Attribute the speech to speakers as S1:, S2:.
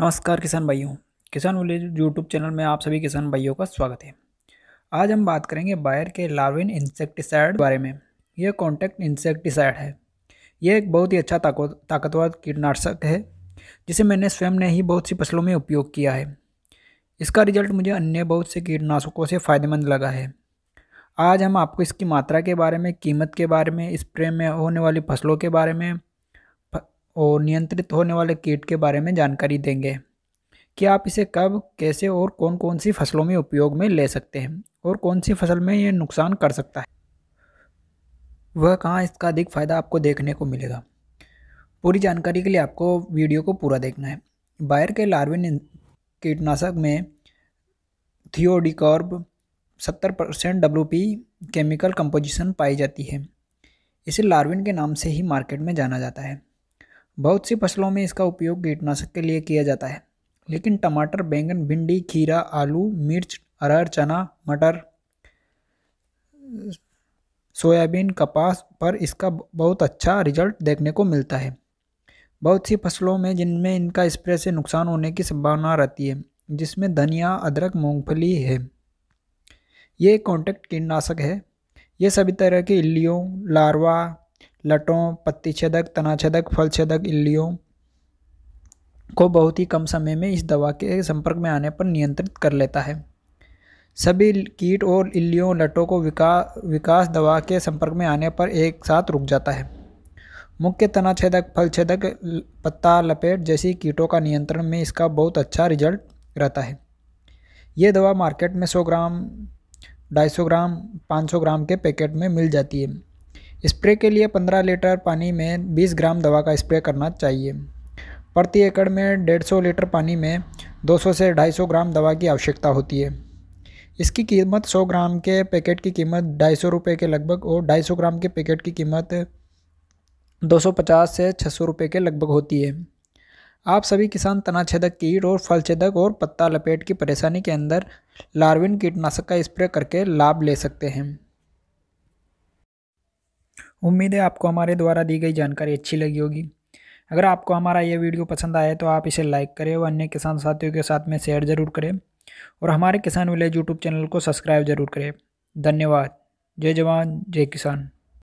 S1: नमस्कार किसान भाइयों किसान विलेज यूट्यूब चैनल में आप सभी किसान भाइयों का स्वागत है आज हम बात करेंगे बायर के लार्विन इंसेक्टिसाइड बारे में यह कॉन्टैक्ट इंसेक्टिसाइड है यह एक बहुत ही अच्छा ताकतवर कीटनाशक है जिसे मैंने स्वयं ने ही बहुत सी फसलों में उपयोग किया है इसका रिजल्ट मुझे अन्य बहुत से कीटनाशकों से फ़ायदेमंद लगा है आज हम आपको इसकी मात्रा के बारे में कीमत के बारे में स्प्रे में होने वाली फसलों के बारे में और नियंत्रित होने वाले कीट के बारे में जानकारी देंगे कि आप इसे कब कैसे और कौन कौन सी फसलों में उपयोग में ले सकते हैं और कौन सी फसल में ये नुकसान कर सकता है वह कहाँ इसका अधिक फ़ायदा आपको देखने को मिलेगा पूरी जानकारी के लिए आपको वीडियो को पूरा देखना है बायर के लार्विन कीटनाशक में थियोडिकॉर्ब सत्तर परसेंट डब्ल्यू केमिकल कंपोजिशन पाई जाती है इसे लार्विन के नाम से ही मार्केट में जाना जाता है बहुत सी फसलों में इसका उपयोग कीटनाशक के लिए किया जाता है लेकिन टमाटर बैंगन भिंडी खीरा आलू मिर्च अरहर चना मटर सोयाबीन कपास पर इसका बहुत अच्छा रिजल्ट देखने को मिलता है बहुत सी फसलों में जिनमें इनका स्प्रे से नुकसान होने की संभावना रहती है जिसमें धनिया अदरक मूंगफली है ये कॉन्टैक्ट कीटनाशक है ये सभी तरह के इल्लियों लार्वा लटों पत्ती छेदक तना छेदक फल छेदक इल्लियों को बहुत ही कम समय में इस दवा के संपर्क में आने पर नियंत्रित कर लेता है सभी कीट और इल्लियों लटों को विका विकास दवा के संपर्क में आने पर एक साथ रुक जाता है मुख्य तना छेदक फल छेदक पत्ता लपेट जैसी कीटों का नियंत्रण में इसका बहुत अच्छा रिजल्ट रहता है ये दवा मार्केट में 100 ग्राम 250 ग्राम 500 ग्राम के पैकेट में मिल जाती है स्प्रे के लिए 15 लीटर पानी में 20 ग्राम दवा का स्प्रे करना चाहिए प्रति एकड़ में 150 लीटर पानी में 200 से 250 ग्राम दवा की आवश्यकता होती है इसकी कीमत 100 ग्राम के पैकेट की कीमत ढाई सौ रुपये के लगभग और ढाई ग्राम के पैकेट की कीमत 250 से छः सौ रुपये के लगभग होती है आप सभी किसान तनाछेदक कीट और फलछेदक और पत्ता लपेट की परेशानी के अंदर लार्विन कीटनाशक का स्प्रे करके लाभ ले सकते हैं उम्मीद है आपको हमारे द्वारा दी गई जानकारी अच्छी लगी होगी अगर आपको हमारा यह वीडियो पसंद आया तो आप इसे लाइक करें और अन्य किसान साथियों के साथ में शेयर ज़रूर करें और हमारे किसान विलेज यूट्यूब चैनल को सब्सक्राइब ज़रूर करें धन्यवाद जय जवान जय किसान